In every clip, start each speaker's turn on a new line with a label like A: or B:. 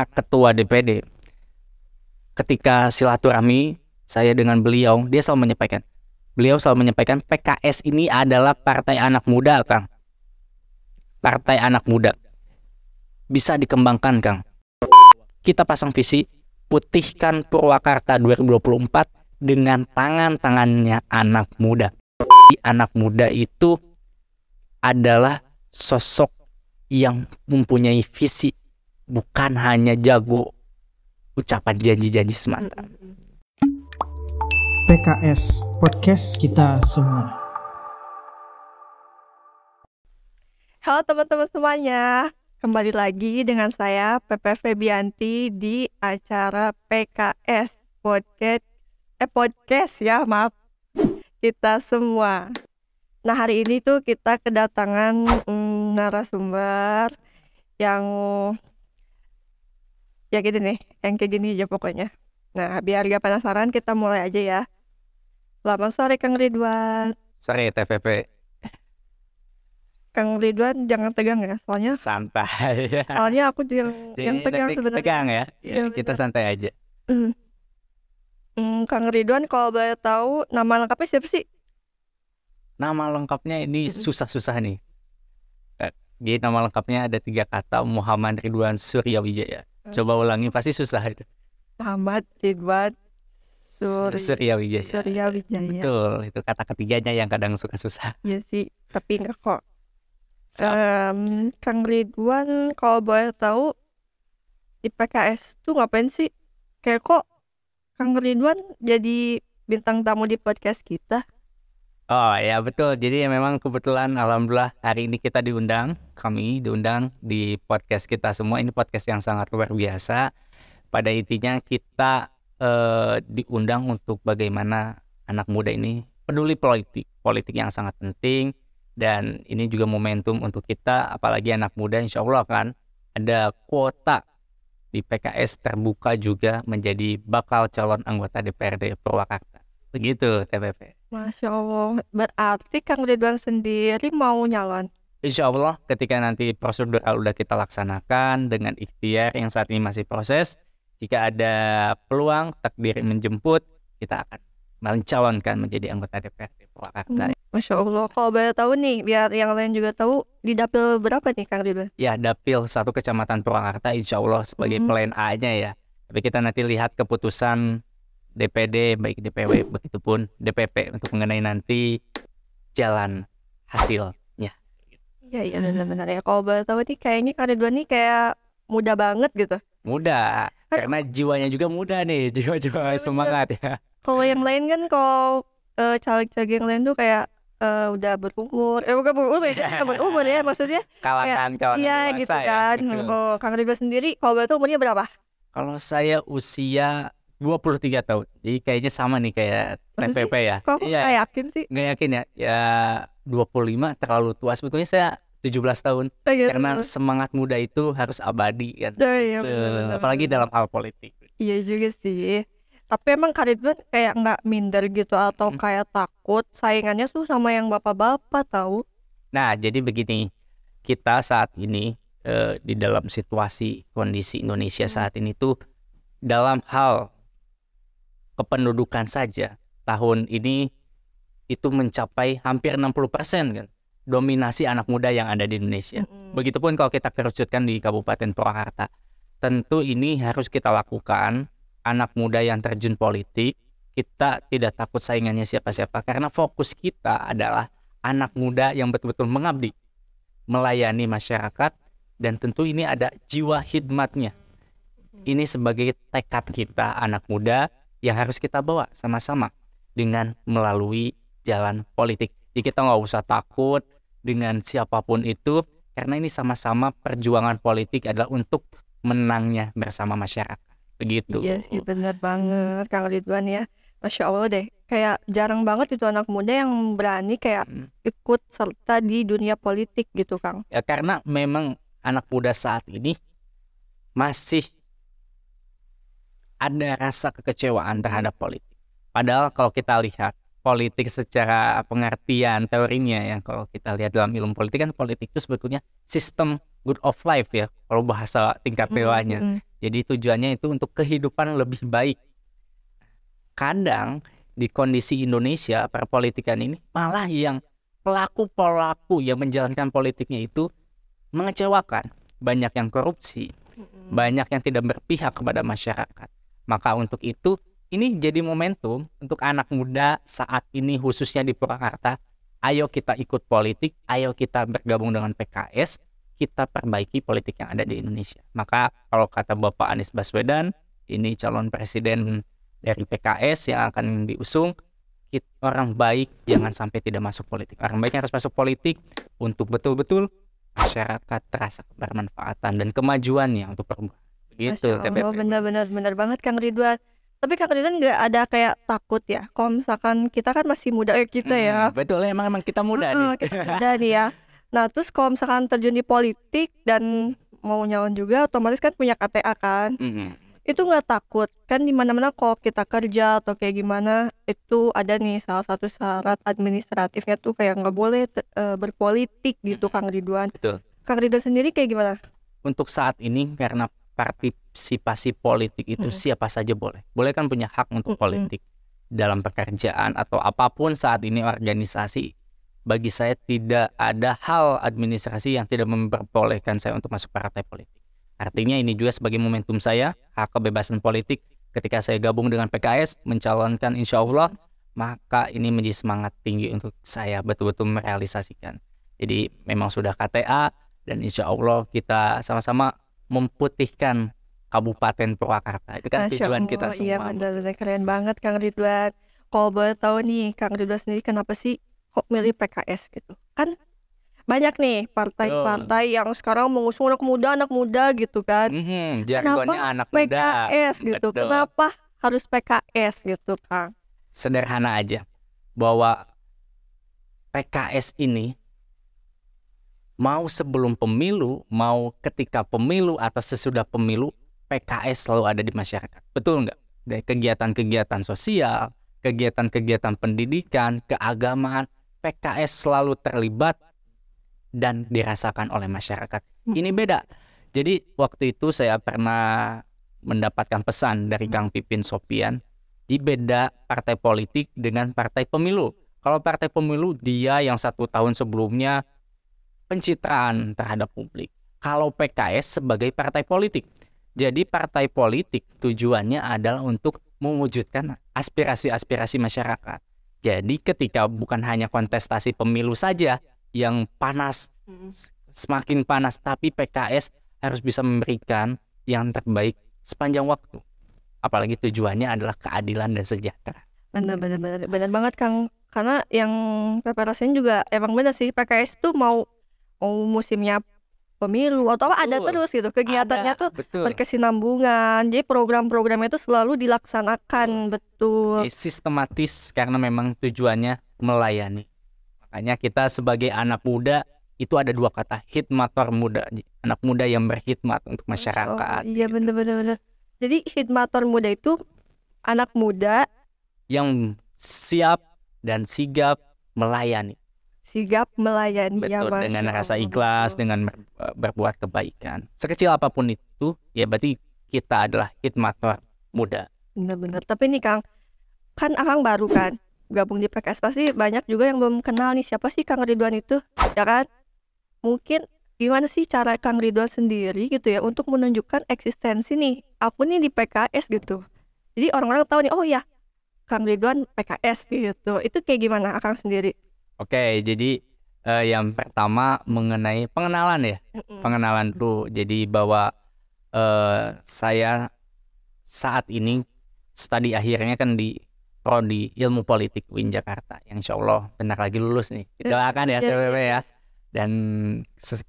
A: ketua DPD ketika silaturahmi saya dengan beliau dia selalu menyampaikan beliau selalu menyampaikan PKS ini adalah partai anak muda Kang partai anak muda bisa dikembangkan Kang kita pasang visi putihkan Purwakarta 2024 dengan tangan-tangannya anak muda anak muda itu adalah sosok yang mempunyai visi bukan hanya jago ucapan janji-janji semata. PKS podcast kita semua.
B: Halo teman-teman semuanya, kembali lagi dengan saya Pepe Febianti di acara PKS podcast eh podcast ya maaf kita semua. Nah hari ini tuh kita kedatangan mm, narasumber yang ya gitu nih yang kayak gini aja pokoknya nah biar gak penasaran kita mulai aja ya selamat sore Kang Ridwan
A: sore TVP
B: Kang Ridwan jangan tegang ya soalnya
A: santai soalnya
B: aku yang Jadi, yang tegang sebenarnya tegang
A: ya, ya, ya kita bener. santai aja
B: mm. Mm, Kang Ridwan kalau boleh tahu nama lengkapnya siapa sih
A: nama lengkapnya ini hmm. susah-susah nih eh, jadi nama lengkapnya ada tiga kata Muhammad Ridwan Suryawijaya Coba ulangi pasti susah itu.
B: Muhammad Ridwan Sur Surya Wijaya. Surya Wijaya. Betul,
A: itu kata ketiganya yang kadang suka susah.
B: Iya sih, tapi enggak kok. So. Um, Kang Ridwan kalau boleh tahu di PKS tuh ngapain sih? Kayak kok Kang Ridwan jadi bintang tamu di podcast kita?
A: Oh ya betul. Jadi ya, memang kebetulan alhamdulillah hari ini kita diundang, kami diundang di podcast kita semua. Ini podcast yang sangat luar biasa. Pada intinya kita eh, diundang untuk bagaimana anak muda ini peduli politik, politik yang sangat penting. Dan ini juga momentum untuk kita, apalagi anak muda, insya Allah kan ada kuota di PKS terbuka juga menjadi bakal calon anggota DPRD Purwakarta. Begitu TPP.
B: Masya Allah. Berarti Kang Ridwan sendiri mau nyalon?
A: Insya Allah ketika nanti prosedur udah kita laksanakan dengan ikhtiar yang saat ini masih proses, jika ada peluang takdir menjemput, kita akan mencalonkan menjadi anggota DPRD Purwakarta. Hmm,
B: Masya Allah, kalau boleh tahu nih, biar yang lain juga tahu, di dapil berapa nih Kang Ridwan?
A: Ya, dapil satu kecamatan Purwakarta insya Allah sebagai hmm. plan A-nya ya. Tapi kita nanti lihat keputusan DPD baik DPW begitupun DPP untuk mengenai nanti jalan hasilnya.
B: Iya iya benar-benar ya. Kalau boleh tahu nih kayaknya karena dua nih kayak muda banget gitu.
A: Muda kan karena jiwanya juga muda nih jiwa-jiwa ya, semangat ya.
B: Kalau yang lain kan kalau uh, caleg-caleg yang lain tuh kayak uh, udah berumur, eh bukan berumur ya, teman umur ya maksudnya. Kalangan kawan Iya gitu ya, kan. Ya, Oh, Kalau Kang Ridwan sendiri, kalau berarti umurnya berapa?
A: Kalau saya usia 23 tahun. Jadi kayaknya sama nih kayak TPP ya. Kok ya, gak yakin sih? Gak yakin ya. Ya 25 terlalu tua. Sebetulnya saya 17 tahun. Oh, iya, Karena semangat muda itu harus abadi kan. Oh, iya, bener, bener, Apalagi dalam hal politik.
B: Iya juga sih. Tapi emang Karidwan kayak nggak minder gitu atau hmm. kayak takut saingannya tuh sama yang bapak-bapak tahu.
A: Nah, jadi begini. Kita saat ini eh, di dalam situasi kondisi Indonesia mm. saat ini tuh dalam hal kependudukan saja tahun ini itu mencapai hampir 60% kan dominasi anak muda yang ada di Indonesia. Mm-hmm. Begitupun kalau kita kerucutkan di Kabupaten Purwakarta. Tentu ini harus kita lakukan anak muda yang terjun politik, kita tidak takut saingannya siapa-siapa karena fokus kita adalah anak muda yang betul-betul mengabdi, melayani masyarakat dan tentu ini ada jiwa hidmatnya. Ini sebagai tekad kita anak muda ya harus kita bawa sama-sama dengan melalui jalan politik. Jadi kita nggak usah takut dengan siapapun itu karena ini sama-sama perjuangan politik adalah untuk menangnya bersama masyarakat. Begitu. Iya yes,
B: sih benar banget Kang Ridwan ya. Masya Allah deh, kayak jarang banget itu anak muda yang berani kayak hmm. ikut serta di dunia politik gitu Kang.
A: Ya karena memang anak muda saat ini masih ada rasa kekecewaan terhadap politik. Padahal kalau kita lihat politik secara pengertian teorinya ya kalau kita lihat dalam ilmu politik kan politik itu sebetulnya sistem good of life ya kalau bahasa tingkat dewanya. Hmm, mm -hmm. Jadi tujuannya itu untuk kehidupan lebih baik. Kadang di kondisi Indonesia perpolitikan ini malah yang pelaku-pelaku yang menjalankan politiknya itu mengecewakan. Banyak yang korupsi, hmm. banyak yang tidak berpihak kepada masyarakat. Maka untuk itu, ini jadi momentum untuk anak muda saat ini khususnya di Purwakarta. Ayo kita ikut politik, ayo kita bergabung dengan PKS, kita perbaiki politik yang ada di Indonesia. Maka kalau kata Bapak Anies Baswedan, ini calon presiden dari PKS yang akan diusung, orang baik jangan sampai tidak masuk politik. Orang baiknya harus masuk politik untuk betul-betul masyarakat terasa kebermanfaatan dan kemajuannya untuk perubahan. Gitu TPP. Oh,
B: benar-benar benar banget Kang Ridwan. Tapi Kang Ridwan nggak ada kayak takut ya? Kalau misalkan kita kan masih muda ya kita hmm, ya.
A: Betul emang emang kita muda hmm, nih. Kita muda
B: nih ya. Nah terus kalau misalkan terjun di politik dan mau nyalon juga otomatis kan punya KTA kan. Hmm. Itu nggak takut kan dimana-mana kalau kita kerja atau kayak gimana itu ada nih salah satu syarat administratifnya tuh kayak nggak boleh e, berpolitik gitu Kang Ridwan. Betul. Kang Ridwan sendiri kayak gimana?
A: Untuk saat ini karena partisipasi politik itu -hmm. siapa saja boleh. Boleh kan punya hak untuk -hmm. politik dalam pekerjaan atau apapun saat ini organisasi. Bagi saya tidak ada hal administrasi yang tidak memperbolehkan saya untuk masuk partai politik. Artinya ini juga sebagai momentum saya hak kebebasan politik ketika saya gabung dengan PKS mencalonkan insya Allah maka ini menjadi semangat tinggi untuk saya betul-betul merealisasikan. Jadi memang sudah KTA dan insya Allah kita sama-sama memputihkan Kabupaten Purwakarta. Itu kan Masya tujuan kita iya, semua. Iya,
B: benar-benar keren banget Kang Ridwan. Kalau boleh tahu nih, Kang Ridwan sendiri kenapa sih kok milih PKS gitu? Kan banyak nih partai-partai oh. yang sekarang mengusung anak muda, anak muda gitu kan.
A: Mm-hmm, kenapa anak muda. PKS gitu? Betul. Kenapa
B: harus PKS gitu, Kang?
A: Sederhana aja bahwa PKS ini mau sebelum pemilu, mau ketika pemilu atau sesudah pemilu, PKS selalu ada di masyarakat. Betul nggak? Dari kegiatan-kegiatan sosial, kegiatan-kegiatan pendidikan, keagamaan, PKS selalu terlibat dan dirasakan oleh masyarakat. Hmm. Ini beda. Jadi waktu itu saya pernah mendapatkan pesan dari Kang Pipin Sopian di beda partai politik dengan partai pemilu. Kalau partai pemilu dia yang satu tahun sebelumnya pencitraan terhadap publik. Kalau PKS sebagai partai politik, jadi partai politik tujuannya adalah untuk mewujudkan aspirasi-aspirasi masyarakat. Jadi ketika bukan hanya kontestasi pemilu saja yang panas, semakin panas, tapi PKS harus bisa memberikan yang terbaik sepanjang waktu. Apalagi tujuannya adalah keadilan dan sejahtera.
B: Benar, benar, benar, benar banget Kang. Karena yang preparasinya juga emang benar sih PKS tuh mau oh musimnya pemilu atau apa ada terus gitu kegiatannya ada, tuh betul. berkesinambungan jadi program-programnya itu selalu dilaksanakan betul,
A: betul. sistematis karena memang tujuannya melayani makanya kita sebagai anak muda itu ada dua kata hitmator muda anak muda yang berkhidmat untuk oh, masyarakat oh,
B: iya gitu. benar bener jadi hitmator muda itu anak muda
A: yang siap dan sigap melayani
B: sigap melayani ya Betul, ya, Masya dengan
A: rasa ikhlas, dengan berbuat kebaikan. Sekecil apapun itu, ya berarti kita adalah hitmator muda.
B: Benar-benar. Tapi nih Kang, kan Akang baru kan gabung di PKS pasti banyak juga yang belum kenal nih siapa sih Kang Ridwan itu, ya kan? Mungkin gimana sih cara Kang Ridwan sendiri gitu ya untuk menunjukkan eksistensi nih aku nih di PKS gitu. Jadi orang-orang tahu nih, oh ya Kang Ridwan PKS gitu. Itu kayak gimana Akang sendiri?
A: Oke, jadi uh, yang pertama mengenai pengenalan ya, mm-hmm. pengenalan dulu. Jadi bahwa uh, saya saat ini studi akhirnya kan di prodi ilmu politik UIN Jakarta, yang insya Allah benar lagi lulus nih. Doakan ya iya, iya, TWW ya. Iya. Dan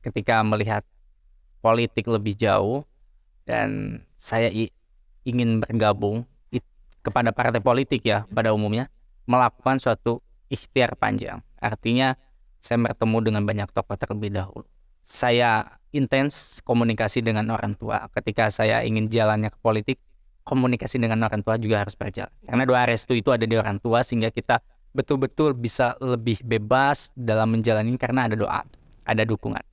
A: ketika melihat politik lebih jauh dan saya ingin bergabung kepada partai politik ya pada umumnya melakukan suatu ikhtiar panjang Artinya saya bertemu dengan banyak tokoh terlebih dahulu. Saya intens komunikasi dengan orang tua. Ketika saya ingin jalannya ke politik, komunikasi dengan orang tua juga harus berjalan. Karena doa restu itu ada di orang tua sehingga kita betul-betul bisa lebih bebas dalam menjalani karena ada doa, ada dukungan.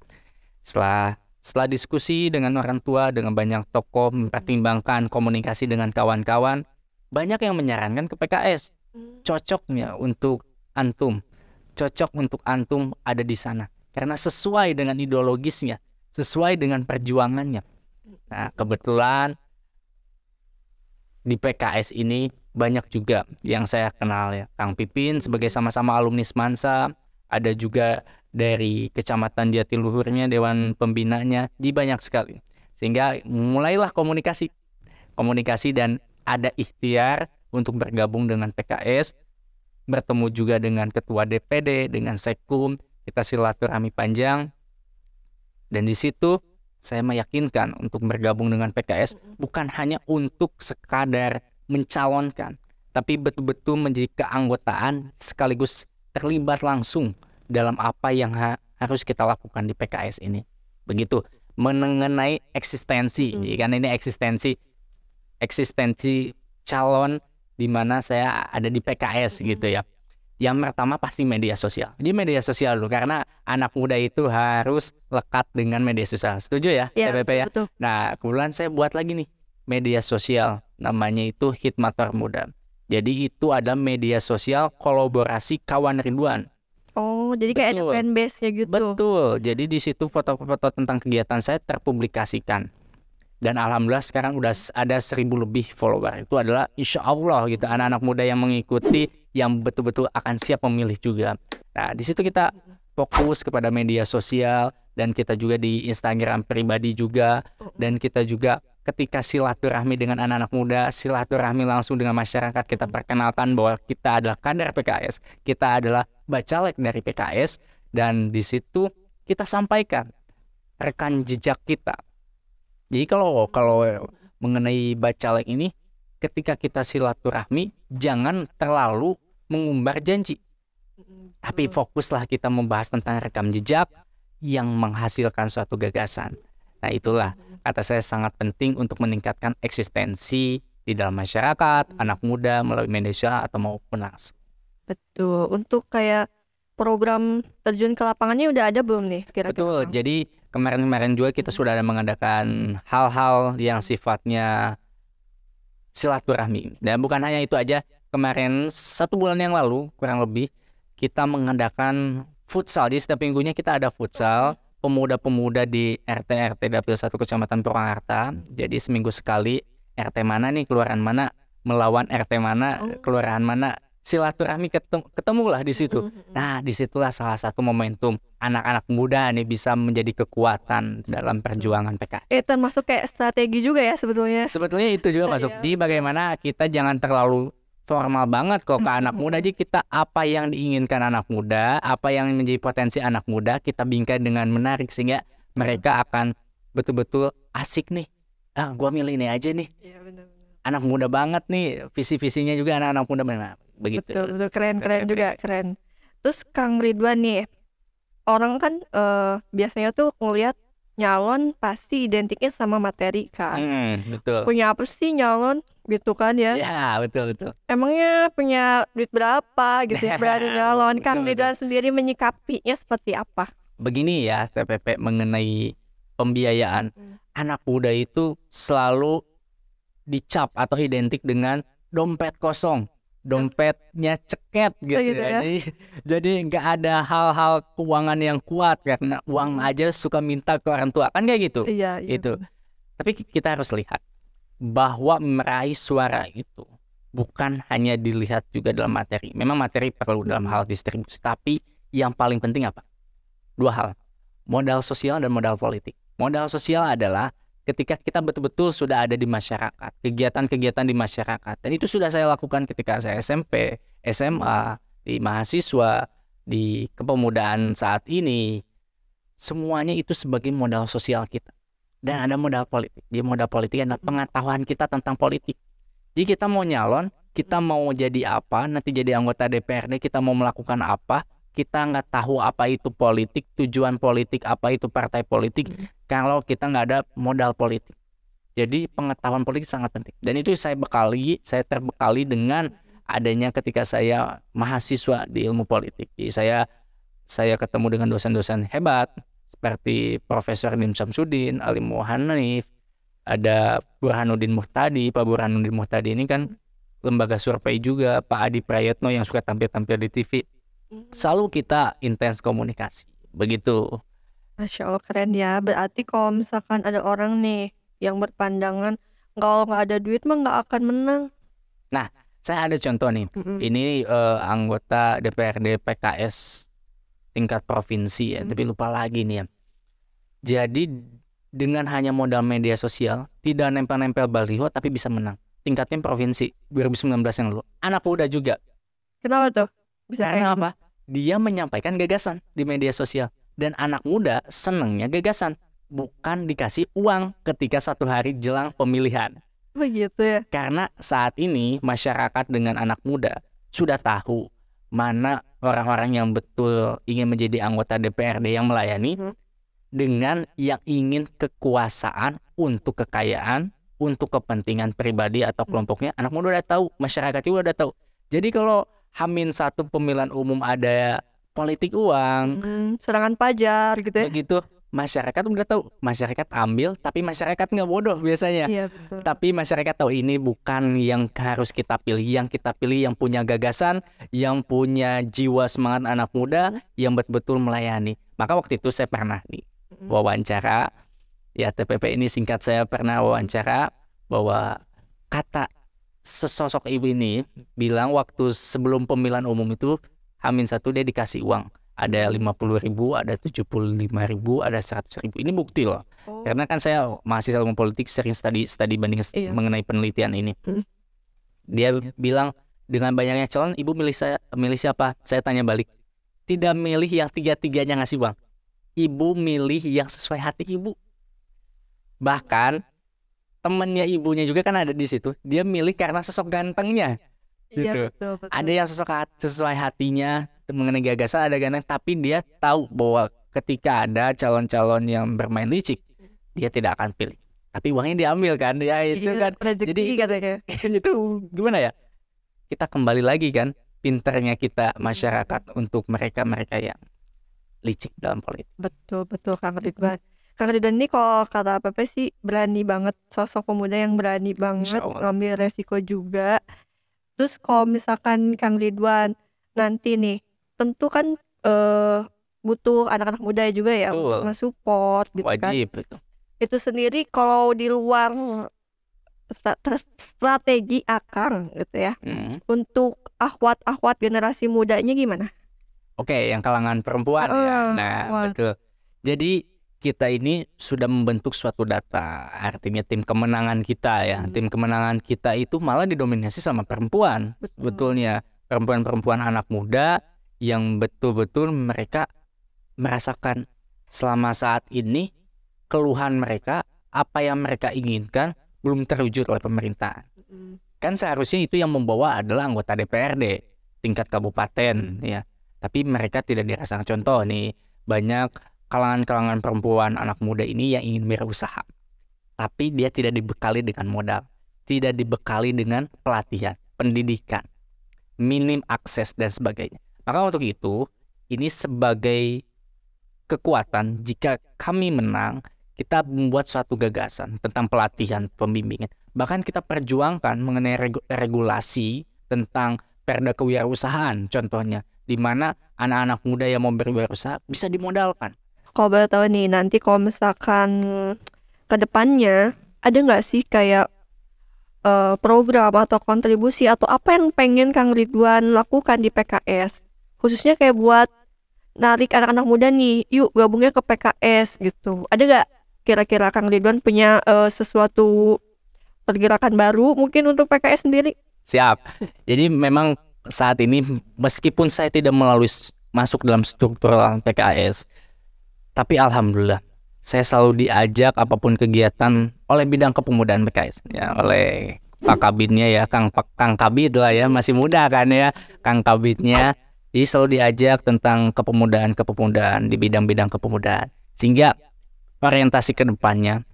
A: Setelah setelah diskusi dengan orang tua, dengan banyak tokoh, mempertimbangkan komunikasi dengan kawan-kawan, banyak yang menyarankan ke PKS hmm. cocoknya untuk antum cocok untuk antum ada di sana karena sesuai dengan ideologisnya, sesuai dengan perjuangannya. Nah, kebetulan di PKS ini banyak juga yang saya kenal ya. Kang Pipin sebagai sama-sama alumni Semansa, ada juga dari kecamatan Jatiluhurnya, dewan pembinanya, di banyak sekali. Sehingga mulailah komunikasi. Komunikasi dan ada ikhtiar untuk bergabung dengan PKS bertemu juga dengan ketua DPD, dengan sekum, kita silaturahmi panjang. Dan di situ saya meyakinkan untuk bergabung dengan PKS bukan hanya untuk sekadar mencalonkan, tapi betul-betul menjadi keanggotaan sekaligus terlibat langsung dalam apa yang ha harus kita lakukan di PKS ini. Begitu mengenai eksistensi, hmm. karena ini eksistensi eksistensi calon di mana saya ada di PKS gitu ya. Yang pertama pasti media sosial. Di media sosial dulu karena anak muda itu harus lekat dengan media sosial. Setuju ya, ya TPP ya? Betul. Nah, kebetulan saya buat lagi nih media sosial namanya itu Hikmat Muda. Jadi itu ada media sosial kolaborasi kawan Ridwan.
B: Oh, jadi kayak Betul. ada
A: fanbase ya gitu. Betul. Jadi di situ foto-foto tentang kegiatan saya terpublikasikan dan alhamdulillah sekarang udah ada seribu lebih follower itu adalah insya Allah gitu anak-anak muda yang mengikuti yang betul-betul akan siap memilih juga nah di situ kita fokus kepada media sosial dan kita juga di Instagram pribadi juga dan kita juga ketika silaturahmi dengan anak-anak muda silaturahmi langsung dengan masyarakat kita perkenalkan bahwa kita adalah kader PKS kita adalah bacalek dari PKS dan di situ kita sampaikan rekan jejak kita jadi kalau kalau mengenai bacalek ini ketika kita silaturahmi jangan terlalu mengumbar janji. Tapi fokuslah kita membahas tentang rekam jejak yang menghasilkan suatu gagasan. Nah itulah kata saya sangat penting untuk meningkatkan eksistensi di dalam masyarakat, anak muda melalui media sosial atau maupun langsung.
B: Betul. Untuk kayak program terjun ke lapangannya udah ada belum nih kira-kira?
A: Betul. Jadi kemarin-kemarin juga kita sudah ada mengadakan hal-hal yang sifatnya silaturahmi. Dan bukan hanya itu aja, kemarin satu bulan yang lalu kurang lebih kita mengadakan futsal. Di setiap minggunya kita ada futsal pemuda-pemuda di RT RT Dapil satu Kecamatan Purwakarta. Jadi seminggu sekali RT mana nih keluaran mana melawan RT mana keluaran oh. kelurahan mana silaturahmi ketemu, ketemu lah di situ. Mm-hmm, mm-hmm. Nah, disitulah salah satu momentum anak-anak muda ini bisa menjadi kekuatan dalam perjuangan PKI.
B: E. Eh, termasuk kayak strategi juga ya sebetulnya.
A: Sebetulnya itu juga iya, masuk iya. di bagaimana kita jangan terlalu formal banget kok ke mm-hmm, anak muda aja kita apa yang diinginkan anak muda, apa yang menjadi potensi anak muda kita bingkai dengan menarik sehingga mereka akan betul-betul asik nih. Ah, gua milih ini aja nih. Iya benar. Anak muda banget nih, visi-visinya juga anak-anak muda benar begitu betul betul keren
B: keren, keren juga keren terus Kang Ridwan nih orang kan uh, biasanya tuh ngeliat nyalon pasti identiknya sama materi kan
A: hmm, betul
B: punya apa sih nyalon gitu kan ya ya betul betul emangnya punya duit berapa gitu ya berani nyalon Kang Ridwan sendiri menyikapinya seperti apa
A: begini ya TPP mengenai pembiayaan hmm. anak muda itu selalu dicap atau identik dengan dompet kosong dompetnya ceket oh, gitu, gitu ya. ya. Jadi jadi nggak ada hal-hal keuangan yang kuat karena uang hmm. aja suka minta ke orang tua kan kayak gitu. Iya, iya. Itu. Tapi kita harus lihat bahwa meraih suara itu bukan hanya dilihat juga dalam materi. Memang materi perlu dalam hmm. hal distribusi, tapi yang paling penting apa? Dua hal. Modal sosial dan modal politik. Modal sosial adalah ketika kita betul-betul sudah ada di masyarakat, kegiatan-kegiatan di masyarakat. Dan itu sudah saya lakukan ketika saya SMP, SMA, di mahasiswa, di kepemudaan saat ini. Semuanya itu sebagai modal sosial kita. Dan ada modal politik. Di modal politik adalah pengetahuan kita tentang politik. Jadi kita mau nyalon, kita mau jadi apa, nanti jadi anggota DPRD, kita mau melakukan apa, kita nggak tahu apa itu politik, tujuan politik, apa itu partai politik, hmm. kalau kita nggak ada modal politik. Jadi pengetahuan politik sangat penting. Dan itu saya bekali, saya terbekali dengan adanya ketika saya mahasiswa di ilmu politik. Jadi saya saya ketemu dengan dosen-dosen hebat seperti Profesor Nim Samsudin, Ali Muhanif, ada Burhanuddin Muhtadi. Pak Burhanuddin Muhtadi ini kan lembaga survei juga, Pak Adi Prayetno yang suka tampil-tampil di TV selalu kita intens komunikasi begitu
B: Masya Allah keren ya berarti kalau misalkan ada orang nih yang berpandangan kalau nggak ada duit mah nggak akan menang
A: nah saya ada contoh nih mm -hmm. ini uh, anggota DPRD PKS tingkat provinsi ya mm -hmm. tapi lupa lagi nih ya jadi dengan hanya modal media sosial tidak nempel-nempel baliho tapi bisa menang tingkatnya provinsi 2019 yang lalu anak muda juga kenapa tuh bisa kayak gitu. apa? Dia menyampaikan gagasan di media sosial dan anak muda senangnya gagasan, bukan dikasih uang ketika satu hari jelang pemilihan. Begitu ya. Karena saat ini masyarakat dengan anak muda sudah tahu mana orang-orang yang betul ingin menjadi anggota DPRD yang melayani hmm. dengan yang ingin kekuasaan untuk kekayaan, untuk kepentingan pribadi atau hmm. kelompoknya. Anak muda udah tahu, masyarakat juga udah tahu. Jadi kalau Hamin satu pemilihan umum ada politik uang, hmm, serangan pajar gitu ya. Begitu masyarakat udah tahu masyarakat ambil tapi masyarakat nggak bodoh biasanya iya, betul. tapi masyarakat tahu ini bukan yang harus kita pilih yang kita pilih yang punya gagasan yang punya jiwa semangat anak muda hmm. yang betul-betul melayani maka waktu itu saya pernah nih hmm. wawancara ya TPP ini singkat saya pernah wawancara bahwa kata sesosok ibu ini bilang waktu sebelum pemilihan umum itu Amin satu dia dikasih uang ada lima puluh ribu, ada tujuh puluh lima ribu, ada seratus ribu. Ini bukti loh. Oh. Karena kan saya mahasiswa ilmu politik sering studi studi banding iya. mengenai penelitian ini. Hmm. Dia bilang dengan banyaknya calon, ibu milih saya milih siapa? Saya tanya balik. Tidak milih yang tiga-tiganya ngasih uang. Ibu milih yang sesuai hati ibu. Bahkan temennya ibunya juga kan ada di situ dia milih karena sosok gantengnya iya, gitu. ya, betul, betul. Ada yang sosok sesuai hatinya mengenai gagasan ada ganteng, tapi dia tahu bahwa ketika ada calon-calon yang bermain licik, dia tidak akan pilih. Tapi uangnya diambil kan, ya iya, itu kan. Rezeki, jadi katanya. itu gimana ya? Kita kembali lagi kan, pinternya kita masyarakat untuk mereka-mereka yang licik dalam politik.
B: Betul betul Kang Ridwan. Kak Ridwan ini kalau kata apa sih berani banget sosok pemuda yang berani banget ngambil resiko juga terus kalau misalkan Kang Ridwan nanti nih tentu kan uh, butuh anak-anak muda juga ya untuk mensupport gitu kan. Wajib, itu. itu sendiri kalau di luar strategi akang gitu ya hmm. untuk ahwat-ahwat generasi mudanya gimana?
A: Oke, yang kalangan perempuan uh, ya. Nah, what? betul. Jadi kita ini sudah membentuk suatu data. Artinya tim kemenangan kita ya. Hmm. Tim kemenangan kita itu malah didominasi sama perempuan. Betul. Betulnya perempuan-perempuan anak muda yang betul-betul mereka merasakan selama saat ini keluhan mereka, apa yang mereka inginkan belum terwujud oleh pemerintah. Hmm. Kan seharusnya itu yang membawa adalah anggota DPRD tingkat kabupaten ya. Tapi mereka tidak dirasakan contoh nih banyak kalangan-kalangan perempuan anak muda ini yang ingin berusaha. Tapi dia tidak dibekali dengan modal, tidak dibekali dengan pelatihan, pendidikan, minim akses dan sebagainya. Maka untuk itu, ini sebagai kekuatan jika kami menang, kita membuat suatu gagasan tentang pelatihan pembimbingan. Bahkan kita perjuangkan mengenai regulasi tentang perda kewirausahaan contohnya di mana anak-anak muda yang mau berwirausaha bisa dimodalkan
B: kalau boleh tahu nih nanti kalau misalkan ke depannya ada nggak sih kayak uh, program atau kontribusi atau apa yang pengen Kang Ridwan lakukan di PKS khususnya kayak buat narik anak-anak muda nih yuk gabungnya ke PKS gitu ada nggak kira-kira Kang Ridwan punya uh, sesuatu pergerakan baru mungkin untuk PKS sendiri
A: siap jadi memang saat ini meskipun saya tidak melalui masuk dalam struktural PKS tapi alhamdulillah saya selalu diajak apapun kegiatan oleh bidang kepemudaan BKS ya oleh Pak Kabitnya ya Kang Kang Kabit lah ya masih muda kan ya Kang Kabitnya jadi selalu diajak tentang kepemudaan kepemudaan di bidang-bidang kepemudaan sehingga orientasi kedepannya,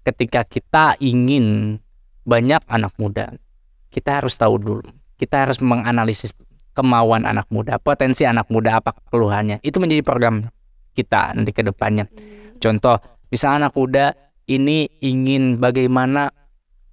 A: ketika kita ingin banyak anak muda kita harus tahu dulu kita harus menganalisis kemauan anak muda potensi anak muda apa keluhannya itu menjadi program kita nanti ke depannya. Contoh, misalnya anak muda ini ingin bagaimana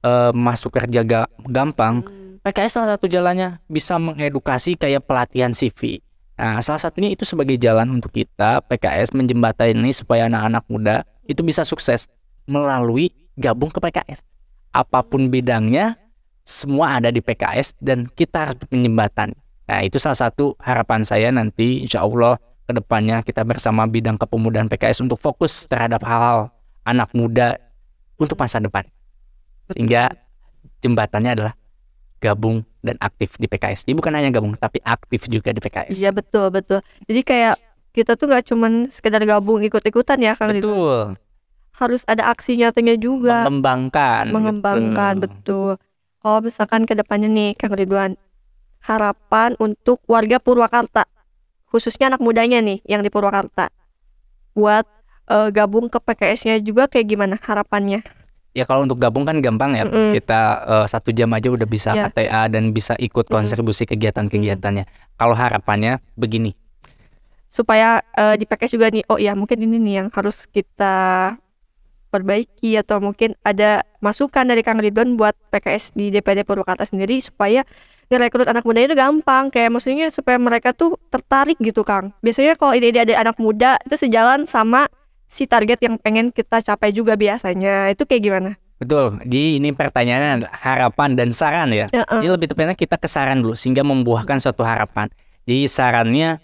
A: uh, masuk kerja gampang, PKS salah satu jalannya bisa mengedukasi kayak pelatihan CV. Nah, salah satunya itu sebagai jalan untuk kita PKS menjembatani supaya anak-anak muda itu bisa sukses melalui gabung ke PKS. Apapun bidangnya, semua ada di PKS dan kita harus menjembatani. Nah, itu salah satu harapan saya nanti insya Allah kedepannya kita bersama bidang kepemudaan PKS untuk fokus terhadap hal-hal anak muda untuk masa depan. Sehingga jembatannya adalah gabung dan aktif di PKS. Jadi bukan hanya gabung tapi aktif juga di PKS.
B: Iya betul betul. Jadi kayak kita tuh nggak cuman sekedar gabung ikut-ikutan ya Kang
A: Betul.
B: Harus ada aksinya nyatanya juga.
A: Mengembangkan. Gitu. Mengembangkan
B: betul. betul. Kalau misalkan kedepannya nih Kang Ridwan harapan untuk warga Purwakarta khususnya anak mudanya nih yang di Purwakarta buat uh, gabung ke PKS-nya juga kayak gimana harapannya?
A: Ya kalau untuk gabung kan gampang ya, mm -hmm. kita uh, satu jam aja udah bisa yeah. KTA dan bisa ikut kontribusi mm -hmm. kegiatan-kegiatannya. Kalau harapannya begini,
B: supaya uh, di PKS juga nih, oh ya mungkin ini nih yang harus kita perbaiki atau mungkin ada masukan dari Kang Ridwan buat PKS di DPD Purwakarta sendiri supaya ngerekrut anak muda itu gampang kayak maksudnya supaya mereka tuh tertarik gitu Kang biasanya kalau ide-ide ada anak muda itu sejalan sama si target yang pengen kita capai juga biasanya itu kayak gimana
A: Betul. Jadi ini pertanyaannya harapan dan saran ya. uh uh. Jadi lebih tepatnya kita kesaran dulu sehingga membuahkan suatu harapan. Jadi sarannya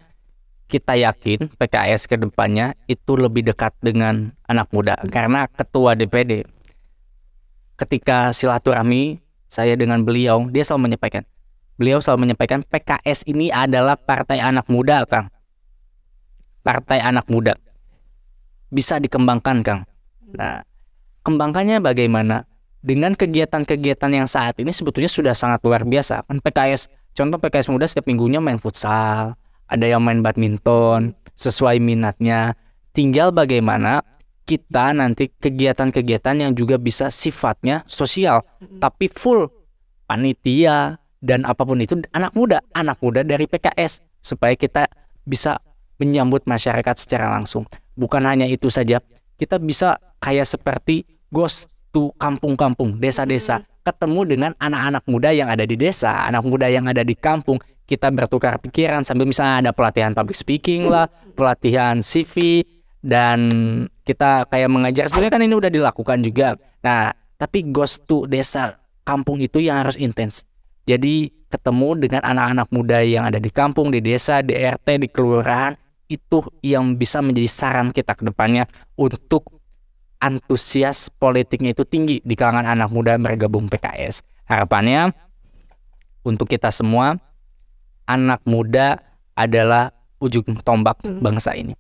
A: kita yakin PKS ke depannya itu lebih dekat dengan anak muda karena ketua DPD ketika silaturahmi saya dengan beliau dia selalu menyampaikan beliau selalu menyampaikan PKS ini adalah partai anak muda, Kang. Partai anak muda. Bisa dikembangkan, Kang. Nah, kembangkannya bagaimana? Dengan kegiatan-kegiatan yang saat ini sebetulnya sudah sangat luar biasa. Kan PKS, contoh PKS muda setiap minggunya main futsal, ada yang main badminton, sesuai minatnya. Tinggal bagaimana kita nanti kegiatan-kegiatan yang juga bisa sifatnya sosial, tapi full panitia, dan apapun itu anak muda, anak muda dari PKS supaya kita bisa menyambut masyarakat secara langsung. Bukan hanya itu saja, kita bisa kayak seperti ghost to kampung-kampung, desa-desa, ketemu dengan anak-anak muda yang ada di desa, anak muda yang ada di kampung, kita bertukar pikiran sambil misalnya ada pelatihan public speaking lah, pelatihan CV dan kita kayak mengajar sebenarnya kan ini udah dilakukan juga. Nah, tapi ghost to desa kampung itu yang harus intens jadi ketemu dengan anak-anak muda yang ada di kampung, di desa, di RT, di kelurahan, itu yang bisa menjadi saran kita ke depannya untuk antusias politiknya itu tinggi di kalangan anak muda bergabung PKS. Harapannya untuk kita semua anak muda adalah ujung tombak hmm. bangsa ini.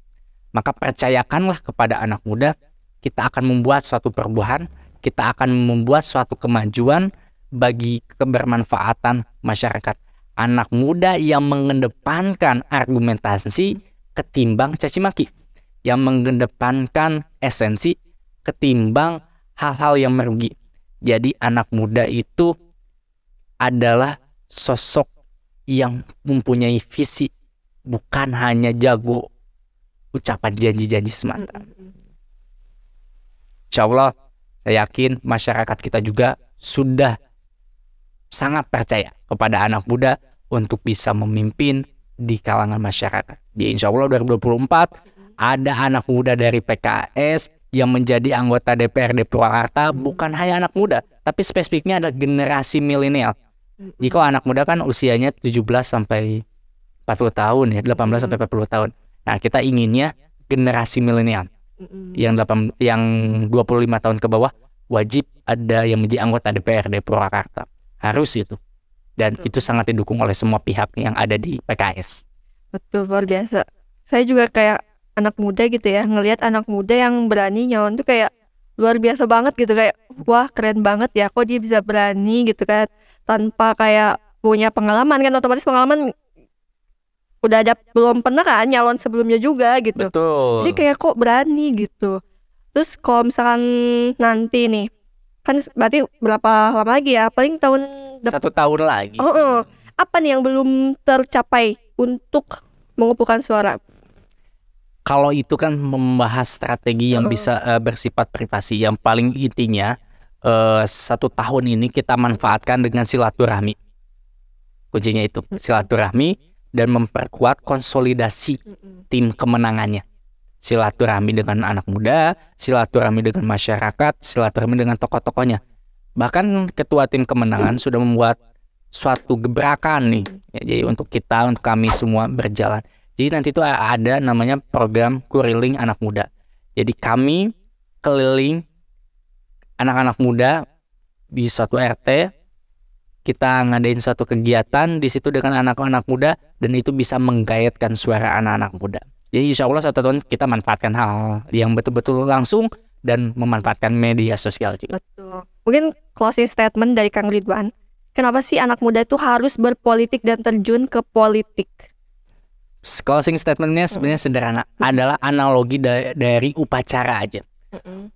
A: Maka percayakanlah kepada anak muda, kita akan membuat suatu perubahan, kita akan membuat suatu kemajuan bagi kebermanfaatan masyarakat. Anak muda yang mengedepankan argumentasi ketimbang caci maki, yang mengedepankan esensi ketimbang hal-hal yang merugi. Jadi anak muda itu adalah sosok yang mempunyai visi, bukan hanya jago ucapan janji-janji semata. Insya Allah, saya yakin masyarakat kita juga sudah sangat percaya kepada anak muda untuk bisa memimpin di kalangan masyarakat. Di insya Allah 2024 ada anak muda dari PKS yang menjadi anggota DPRD Purwakarta bukan hanya anak muda, tapi spesifiknya ada generasi milenial. Jika anak muda kan usianya 17 sampai 40 tahun ya, 18 sampai 40 tahun. Nah, kita inginnya generasi milenial yang 8 yang 25 tahun ke bawah wajib ada yang menjadi anggota DPRD Purwakarta harus itu dan Betul. itu sangat didukung oleh semua pihak yang ada di PKS.
B: Betul luar biasa. Saya juga kayak anak muda gitu ya ngelihat anak muda yang berani nyalon tuh kayak luar biasa banget gitu kayak wah keren banget ya kok dia bisa berani gitu kan tanpa kayak punya pengalaman kan otomatis pengalaman udah ada belum pernah kan nyalon sebelumnya juga gitu. Betul. Jadi kayak kok berani gitu. Terus kalau misalkan nanti nih kan berarti berapa lama lagi ya paling tahun
A: satu tahun lagi oh,
B: oh. apa nih yang belum tercapai untuk mengumpulkan suara
A: kalau itu kan membahas strategi yang oh. bisa uh, bersifat privasi yang paling intinya uh, satu tahun ini kita manfaatkan dengan silaturahmi kuncinya itu silaturahmi dan memperkuat konsolidasi tim kemenangannya silaturahmi dengan anak muda, silaturahmi dengan masyarakat, silaturahmi dengan tokoh-tokohnya. Bahkan ketua tim kemenangan sudah membuat suatu gebrakan nih, ya, jadi untuk kita, untuk kami semua berjalan. Jadi nanti itu ada namanya program kuriling anak muda. Jadi kami keliling anak-anak muda di suatu RT, kita ngadain suatu kegiatan di situ dengan anak-anak muda dan itu bisa menggayatkan suara anak-anak muda. Jadi insya Allah satu tahun kita manfaatkan hal yang betul-betul langsung dan memanfaatkan media sosial juga.
B: Betul. Mungkin closing statement dari Kang Ridwan. Kenapa sih anak muda itu harus berpolitik dan terjun ke politik?
A: Closing statementnya sebenarnya sederhana adalah analogi da dari upacara aja.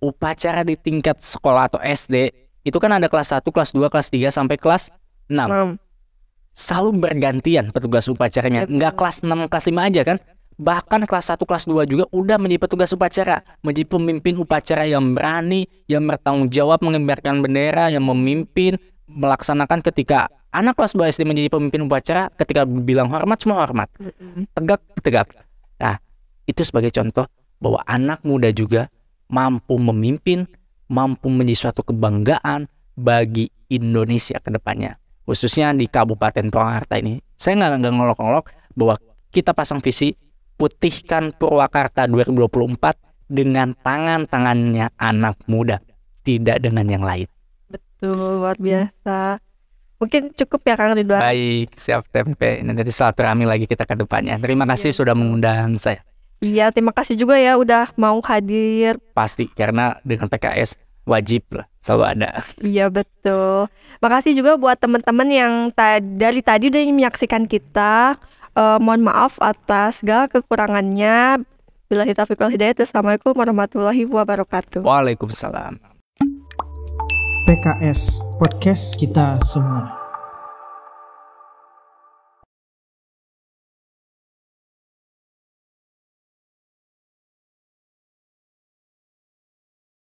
A: Upacara di tingkat sekolah atau SD itu kan ada kelas 1, kelas 2, kelas 3 sampai kelas 6. 6. Selalu bergantian petugas upacaranya. Enggak kelas 6, kelas 5 aja kan? bahkan kelas 1, kelas 2 juga udah menjadi petugas upacara, menjadi pemimpin upacara yang berani, yang bertanggung jawab mengembarkan bendera, yang memimpin, melaksanakan ketika anak kelas 2 SD menjadi pemimpin upacara, ketika bilang hormat semua hormat. Tegak, tegak. Nah, itu sebagai contoh bahwa anak muda juga mampu memimpin, mampu menjadi suatu kebanggaan bagi Indonesia ke depannya. Khususnya di Kabupaten Purwakarta ini. Saya nggak ngolok-ngolok bahwa kita pasang visi putihkan Purwakarta 2024 dengan tangan-tangannya anak muda, tidak dengan yang lain.
B: Betul, luar biasa. Mungkin cukup ya Kang Ridwan.
A: Baik, siap TPP. Nanti rame lagi kita ke depannya. Terima kasih ya. sudah mengundang saya.
B: Iya, terima kasih juga ya udah mau hadir.
A: Pasti karena dengan PKS wajib lah selalu ada.
B: Iya betul. Makasih juga buat teman-teman yang ta dari tadi udah menyaksikan kita. Uh, mohon maaf atas segala kekurangannya. Bila taufiq wal hidayah. Assalamualaikum warahmatullahi
A: wabarakatuh. Waalaikumsalam. PKS Podcast kita semua.